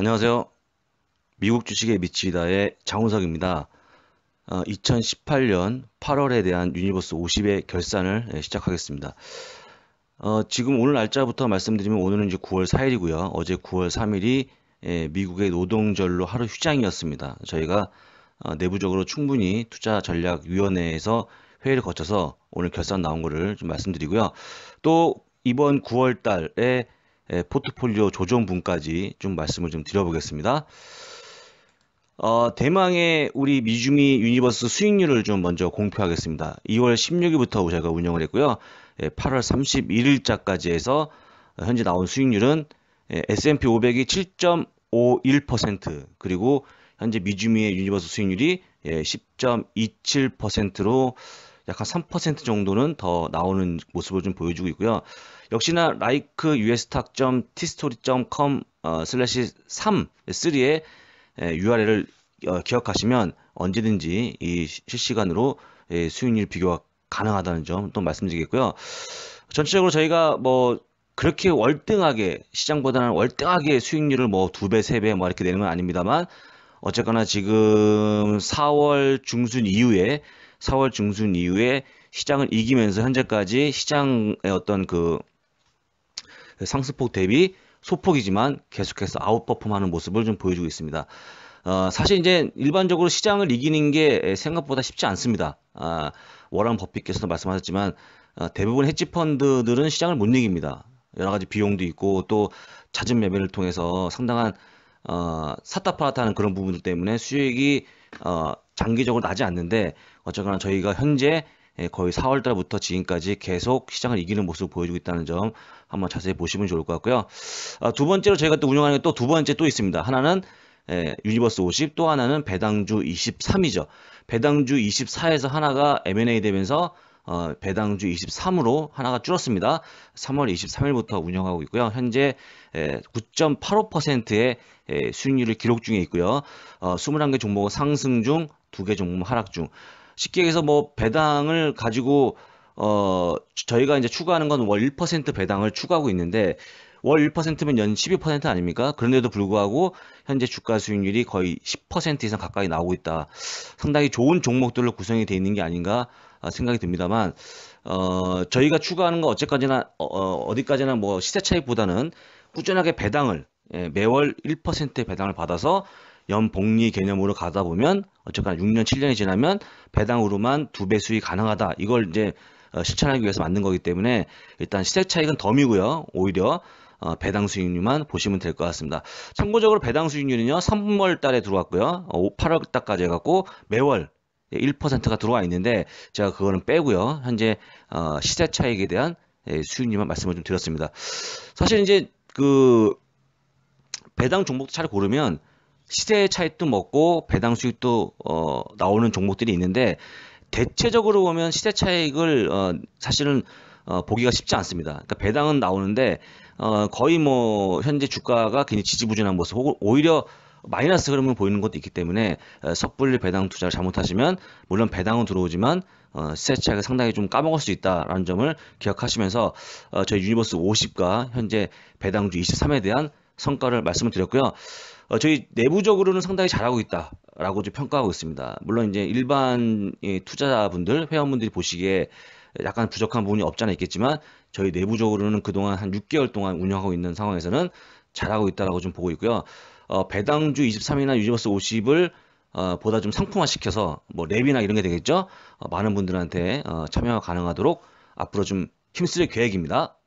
안녕하세요. 미국 주식에 미치다의 장훈석입니다. 2018년 어, 8월에 대한 유니버스 50의 결산을 예, 시작하겠습니다. 어, 지금 오늘 날짜부터 말씀드리면 오늘은 이제 9월 4일이고요. 어제 9월 3일이 예, 미국의 노동절로 하루 휴장이었습니다. 저희가 어, 내부적으로 충분히 투자전략위원회에서 회의를 거쳐서 오늘 결산 나온 거를 좀 말씀드리고요. 또 이번 9월 달에 예, 포트폴리오 조정분까지 좀 말씀을 좀 드려보겠습니다. 어, 대망의 우리 미주미 유니버스 수익률을 좀 먼저 공표하겠습니다. 2월 16일부터 제가 운영을 했고요. 8월 예, 31일자까지 해서 현재 나온 수익률은 S&P 500이 7.51% 그리고 현재 미주미의 유니버스 수익률이 10.27%로 예, 약한3% 정도는 더 나오는 모습을 좀 보여주고 있고요. 역시나 라이크 ustock.tstory.com s l a 3, 3의 URL을 기억하시면 언제든지 이 실시간으로 수익률 비교가 가능하다는 점 또 말씀드리겠고요. 전체적으로 저희가 뭐 그렇게 월등하게 시장보다는 월등하게 수익률을 뭐 두 배, 세 배 뭐 이렇게 내는 건 아닙니다만 어쨌거나 지금 4월 중순 이후에 4월 중순 이후에 시장을 이기면서 현재까지 시장의 어떤 그 상승폭 대비 소폭이지만 계속해서 아웃퍼폼하는 모습을 좀 보여주고 있습니다. 어, 사실 이제 일반적으로 시장을 이기는 게 생각보다 쉽지 않습니다. 아, 워런 버핏께서도 말씀하셨지만 어, 대부분 헤지 펀드들은 시장을 못 이깁니다. 여러 가지 비용도 있고 또 잦은 매매를 통해서 상당한 어, 샀다 팔았다 하는 그런 부분들 때문에 수익이 어, 장기적으로 나지 않는데 어쨌거나 저희가 현재 예, 거의 4월 달부터 지금까지 계속 시장을 이기는 모습을 보여주고 있다는 점 한번 자세히 보시면 좋을 것 같고요. 아, 두 번째로 저희가 또 운영하는 게 또 두 번째 또 있습니다. 하나는 예, 유니버스 50, 또 하나는 배당주 23이죠. 배당주 24에서 하나가 M&A 되면서 어, 배당주 23으로 하나가 줄었습니다. 3월 23일부터 운영하고 있고요. 현재 9.85%의 수익률을 기록 중에 있고요. 어, 21개 종목은 상승 중, 2개 종목은 하락 중. 쉽게 얘기해서 뭐 배당을 가지고 어, 저희가 이제 추가하는건 월 1% 배당을 추가하고 있는데 월 1%면 연 12% 아닙니까? 그런데도 불구하고 현재 주가 수익률이 거의 10% 이상 가까이 나오고 있다. 상당히 좋은 종목들로 구성이 되어 있는 게 아닌가 아, 생각이 듭니다만 어, 저희가 추구하는 건 어제까지나 어, 어 디까지나뭐 시세 차익보다는 꾸준하게 배당을 예, 매월 1%의 배당을 받아서 연 복리 개념으로 가다 보면 어쨌거나 6년 7년이 지나면 배당으로만 두 배 수익 가능하다. 이걸 이제 어, 실천하기 위해서 만든 거기 때문에 일단 시세 차익은 덤이고요. 오히려 어, 배당 수익률만 보시면 될 것 같습니다. 참고적으로 배당 수익률은요, 3월 달에 들어왔고요. 5, 어, 8월 달까지 해갖고 매월 1%가 예, 들어와 있는데 제가 그거는 빼고요. 현재 어, 시세 차익에 대한 예, 수익률만 말씀을 좀 드렸습니다. 사실 이제 그 배당 종목도 잘 고르면 시세 차익도 먹고 배당 수익도 어 나오는 종목들이 있는데 대체적으로 보면 시세 차익을 어 사실은 어 보기가 쉽지 않습니다. 그러니까 배당은 나오는데 어, 거의 뭐 현재 주가가 굉장히 지지부진한 모습 혹은 오히려 마이너스 흐름을 보이는 것도 있기 때문에 어, 섣불리 배당 투자를 잘못하시면 물론 배당은 들어오지만 어, 시세 차익을 상당히 좀 까먹을 수 있다라는 점을 기억하시면서 어, 저희 유니버스 50과 현재 배당주 23에 대한 성과를 말씀을 드렸고요. 어, 저희 내부적으로는 상당히 잘하고 있다라고 평가하고 있습니다. 물론 이제 일반 투자자분들 회원분들이 보시기에 약간 부족한 부분이 없지 않아 있겠지만 저희 내부적으로는 그동안 한 6개월 동안 운영하고 있는 상황에서는 잘하고 있다라고 좀 보고 있고요. 어, 배당주 23이나 유니버스 50을 어, 보다 좀 상품화시켜서 뭐 랩이나 이런 게 되겠죠. 어, 많은 분들한테 어, 참여가 가능하도록 앞으로 좀 힘쓸 계획입니다.